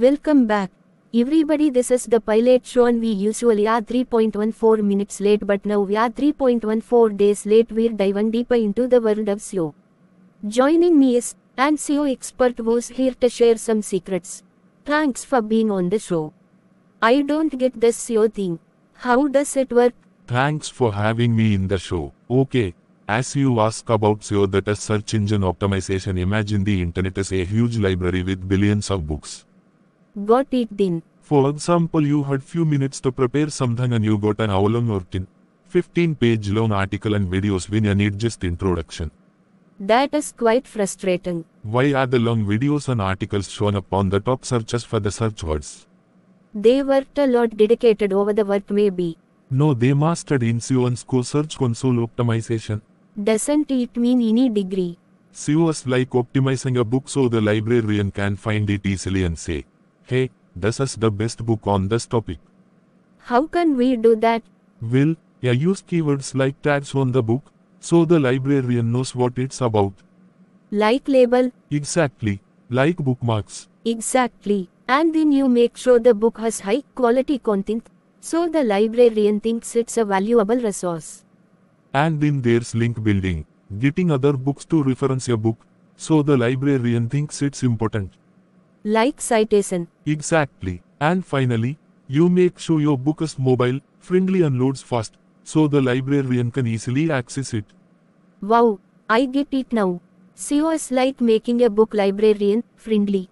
Welcome back. Everybody this is the pilot show and we usually are 3.14 minutes late but now we are 3.14 days late we're diving deeper into the world of SEO. Joining me is an SEO expert who's here to share some secrets. Thanks for being on the show. I don't get this SEO thing. How does it work? Thanks for having me in the show. Okay, as you ask about SEO that is search engine optimization imagine the internet is a huge library with billions of books got it then. For example, you had few minutes to prepare something and you got an hour long or 15 page long article and videos when you need just introduction. That is quite frustrating. Why are the long videos and articles shown up on the top searches for the search words? They worked a lot dedicated over the work maybe. No, they mastered in SEO and SCO search console optimization. Doesn't it mean any degree? SEO is like optimizing a book so the librarian can find it easily and say, hey, this is the best book on this topic. How can we do that? Well, I use keywords like tags on the book, so the librarian knows what it's about. Like label? Exactly. Like bookmarks. Exactly. And then you make sure the book has high quality content, so the librarian thinks it's a valuable resource. And then there's link building, getting other books to reference your book, so the librarian thinks it's important like citation. Exactly. And finally, you make sure your book is mobile friendly and loads fast, so the librarian can easily access it. Wow, I get it now. SEO is like making a book librarian friendly.